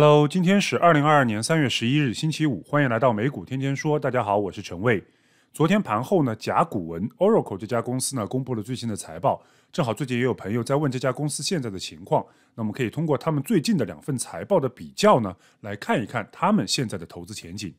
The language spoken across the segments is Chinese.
Hello，今天是二零二二年三月十一日，星期五，欢迎来到美股天天说。大家好，我是陈卫。昨天盘后呢，甲骨文、Oracle 这家公司呢，公布了最新的财报。正好最近也有朋友在问这家公司现在的情况，那我们可以通过他们最近的两份财报的比较呢，来看一看他们现在的投资前景。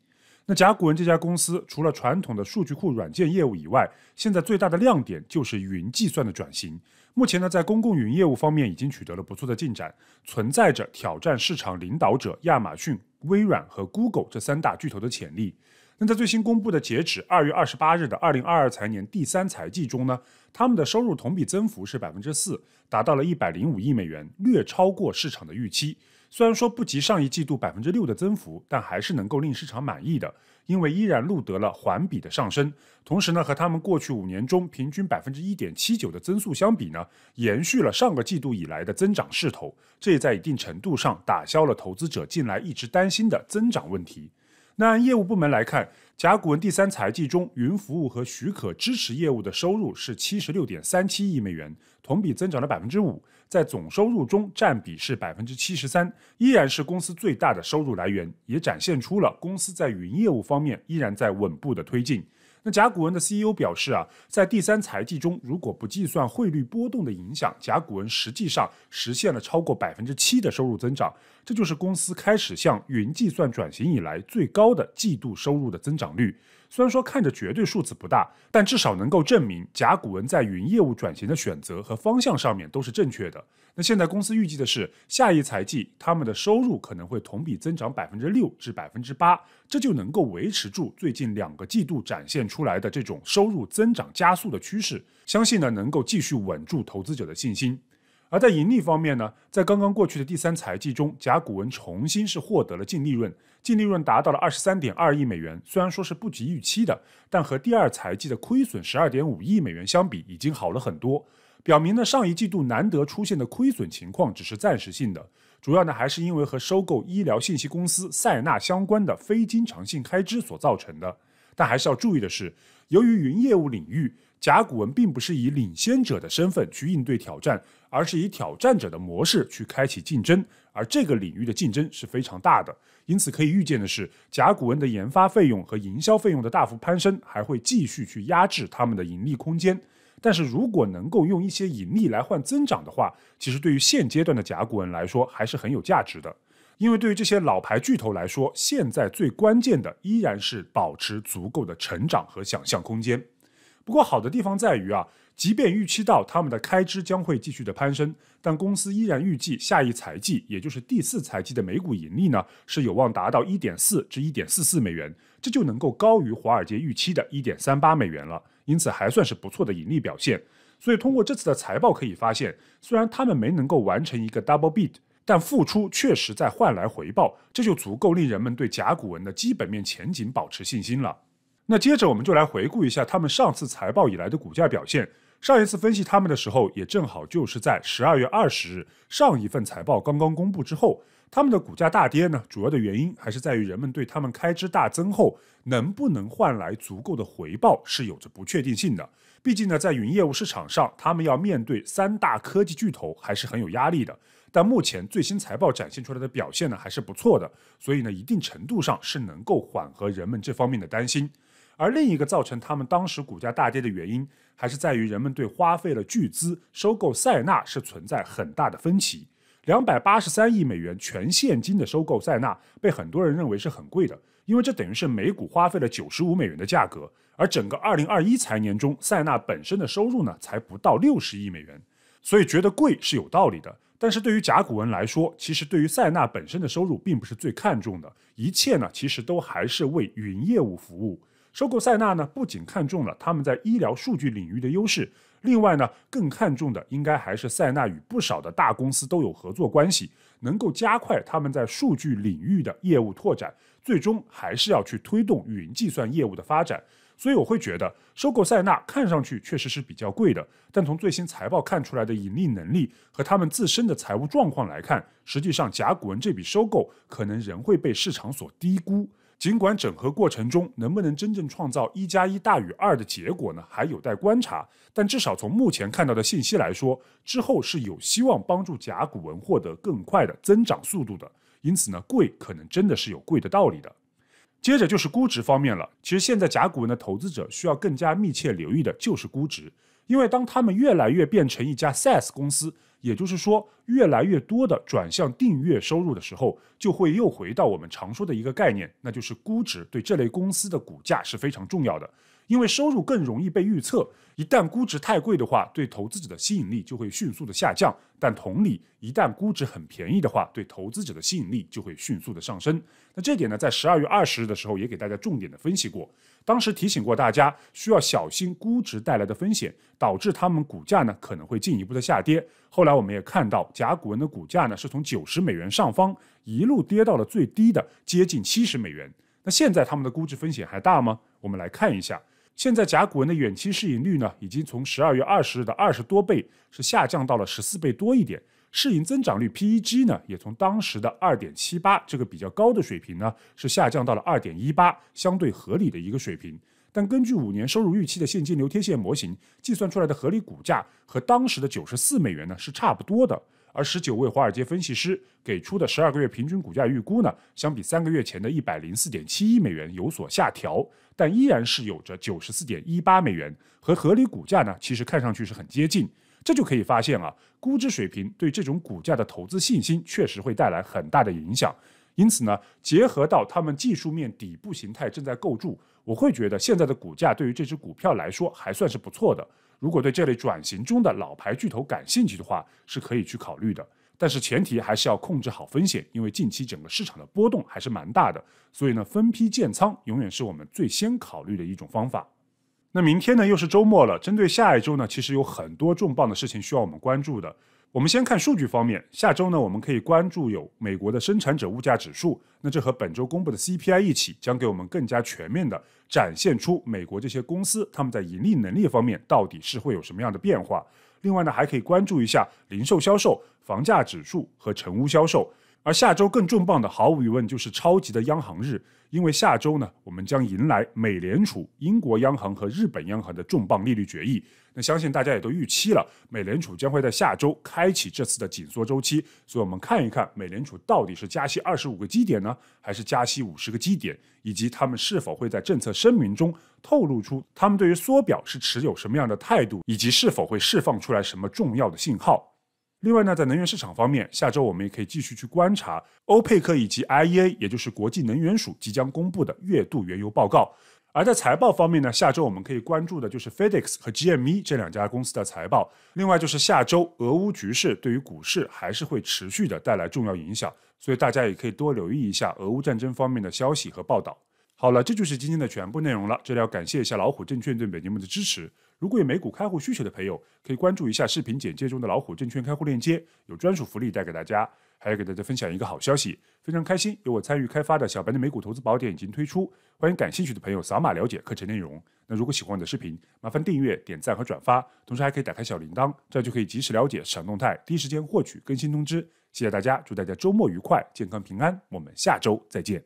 那甲骨文这家公司除了传统的数据库软件业务以外，现在最大的亮点就是云计算的转型。目前呢，在公共云业务方面已经取得了不错的进展，存在着挑战市场领导者亚马逊、微软和 Google 这三大巨头的潜力。那在最新公布的截止二月二十八日的二零二二财年第三财季中呢，他们的收入同比增幅是百分之四，达到了一百零五亿美元，略超过市场的预期。虽然说不及上一季度百分之六的增幅，但还是能够令市场满意的，因为依然录得了环比的上升。同时呢，和他们过去五年中平均百分之一点七九的增速相比呢，延续了上个季度以来的增长势头，这也在一定程度上打消了投资者近来一直担心的增长问题。那按业务部门来看，甲骨文第三财季中，云服务和许可支持业务的收入是七十六点三七亿美元，同比增长了百分之五，在总收入中占比是百分之七十三，依然是公司最大的收入来源，也展现出了公司在云业务方面依然在稳步的推进。那甲骨文的 CEO 表示啊，在第三财季中，如果不计算汇率波动的影响，甲骨文实际上实现了超过百分之七的收入增长，这就是公司开始向云计算转型以来最高的季度收入的增长率。虽然说看着绝对数字不大，但至少能够证明甲骨文在云业务转型的选择和方向上面都是正确的。那现在公司预计的是，下一财季他们的收入可能会同比增长百分之六至百分之八，这就能够维持住最近两个季度展现出来的这种收入增长加速的趋势，相信呢能够继续稳住投资者的信心。而在盈利方面呢，在刚刚过去的第三财季中，甲骨文重新是获得了净利润，净利润达到了二十三点二亿美元。虽然说是不及预期的，但和第二财季的亏损十二点五亿美元相比，已经好了很多，表明呢上一季度难得出现的亏损情况只是暂时性的。主要呢还是因为和收购医疗信息公司塞纳相关的非经常性开支所造成的。但还是要注意的是，由于云业务领域。甲骨文并不是以领先者的身份去应对挑战，而是以挑战者的模式去开启竞争。而这个领域的竞争是非常大的，因此可以预见的是，甲骨文的研发费用和营销费用的大幅攀升，还会继续去压制他们的盈利空间。但是如果能够用一些盈利来换增长的话，其实对于现阶段的甲骨文来说还是很有价值的。因为对于这些老牌巨头来说，现在最关键的依然是保持足够的成长和想象空间。不过，好的地方在于啊，即便预期到他们的开支将会继续的攀升，但公司依然预计下一财季，也就是第四财季的每股盈利呢，是有望达到一点四至一点四四美元，这就能够高于华尔街预期的一点三八美元了。因此，还算是不错的盈利表现。所以，通过这次的财报可以发现，虽然他们没能够完成一个 double beat，但付出确实在换来回报，这就足够令人们对甲骨文的基本面前景保持信心了。那接着我们就来回顾一下他们上次财报以来的股价表现。上一次分析他们的时候，也正好就是在十二月二十日上一份财报刚刚公布之后，他们的股价大跌呢，主要的原因还是在于人们对他们开支大增后能不能换来足够的回报是有着不确定性的。毕竟呢，在云业务市场上，他们要面对三大科技巨头还是很有压力的。但目前最新财报展现出来的表现呢，还是不错的，所以呢，一定程度上是能够缓和人们这方面的担心。而另一个造成他们当时股价大跌的原因，还是在于人们对花费了巨资收购塞纳是存在很大的分歧。两百八十三亿美元全现金的收购塞纳，被很多人认为是很贵的，因为这等于是每股花费了九十五美元的价格，而整个二零二一财年中，塞纳本身的收入呢才不到六十亿美元，所以觉得贵是有道理的。但是对于甲骨文来说，其实对于塞纳本身的收入并不是最看重的，一切呢其实都还是为云业务服务。收购塞纳呢，不仅看中了他们在医疗数据领域的优势，另外呢，更看重的应该还是塞纳与不少的大公司都有合作关系，能够加快他们在数据领域的业务拓展，最终还是要去推动云计算业务的发展。所以我会觉得，收购塞纳看上去确实是比较贵的，但从最新财报看出来的盈利能力和他们自身的财务状况来看，实际上甲骨文这笔收购可能仍会被市场所低估。尽管整合过程中能不能真正创造一加一大于二的结果呢，还有待观察。但至少从目前看到的信息来说，之后是有希望帮助甲骨文获得更快的增长速度的。因此呢，贵可能真的是有贵的道理的。接着就是估值方面了。其实现在甲骨文的投资者需要更加密切留意的就是估值。因为当他们越来越变成一家 SaaS 公司，也就是说越来越多的转向订阅收入的时候，就会又回到我们常说的一个概念，那就是估值对这类公司的股价是非常重要的。因为收入更容易被预测，一旦估值太贵的话，对投资者的吸引力就会迅速的下降。但同理，一旦估值很便宜的话，对投资者的吸引力就会迅速的上升。那这点呢，在十二月二十日的时候也给大家重点的分析过。当时提醒过大家，需要小心估值带来的风险，导致他们股价呢可能会进一步的下跌。后来我们也看到，甲骨文的股价呢是从九十美元上方一路跌到了最低的接近七十美元。那现在他们的估值风险还大吗？我们来看一下，现在甲骨文的远期市盈率呢已经从十二月二十日的二十多倍是下降到了十四倍多一点。市盈增长率 PEG 呢，也从当时的二点七八这个比较高的水平呢，是下降到了二点一八，相对合理的一个水平。但根据五年收入预期的现金流贴现模型计算出来的合理股价和当时的九十四美元呢，是差不多的。而十九位华尔街分析师给出的十二个月平均股价预估呢，相比三个月前的一百零四点七一美元有所下调，但依然是有着九十四点一八美元和合理股价呢，其实看上去是很接近。这就可以发现啊，估值水平对这种股价的投资信心确实会带来很大的影响。因此呢，结合到他们技术面底部形态正在构筑，我会觉得现在的股价对于这只股票来说还算是不错的。如果对这类转型中的老牌巨头感兴趣的话，是可以去考虑的。但是前提还是要控制好风险，因为近期整个市场的波动还是蛮大的。所以呢，分批建仓永远是我们最先考虑的一种方法。那明天呢又是周末了，针对下一周呢，其实有很多重磅的事情需要我们关注的。我们先看数据方面，下周呢我们可以关注有美国的生产者物价指数，那这和本周公布的 CPI 一起，将给我们更加全面的展现出美国这些公司他们在盈利能力方面到底是会有什么样的变化。另外呢，还可以关注一下零售销售、房价指数和成屋销售。而下周更重磅的，毫无疑问就是超级的央行日，因为下周呢，我们将迎来美联储、英国央行和日本央行的重磅利率决议。那相信大家也都预期了，美联储将会在下周开启这次的紧缩周期。所以，我们看一看美联储到底是加息25个基点呢，还是加息50个基点，以及他们是否会在政策声明中透露出他们对于缩表是持有什么样的态度，以及是否会释放出来什么重要的信号。另外呢，在能源市场方面，下周我们也可以继续去观察欧佩克以及 IEA，也就是国际能源署即将公布的月度原油报告。而在财报方面呢，下周我们可以关注的就是 FedEx 和 GME 这两家公司的财报。另外就是下周俄乌局势对于股市还是会持续的带来重要影响，所以大家也可以多留意一下俄乌战争方面的消息和报道。好了，这就是今天的全部内容了。这里要感谢一下老虎证券对本节目的支持。如果有美股开户需求的朋友，可以关注一下视频简介中的老虎证券开户链接，有专属福利带给大家。还要给大家分享一个好消息，非常开心，有我参与开发的小白的美股投资宝典已经推出，欢迎感兴趣的朋友扫码了解课程内容。那如果喜欢我的视频，麻烦订阅、点赞和转发，同时还可以打开小铃铛，这样就可以及时了解市场动态，第一时间获取更新通知。谢谢大家，祝大家周末愉快，健康平安。我们下周再见。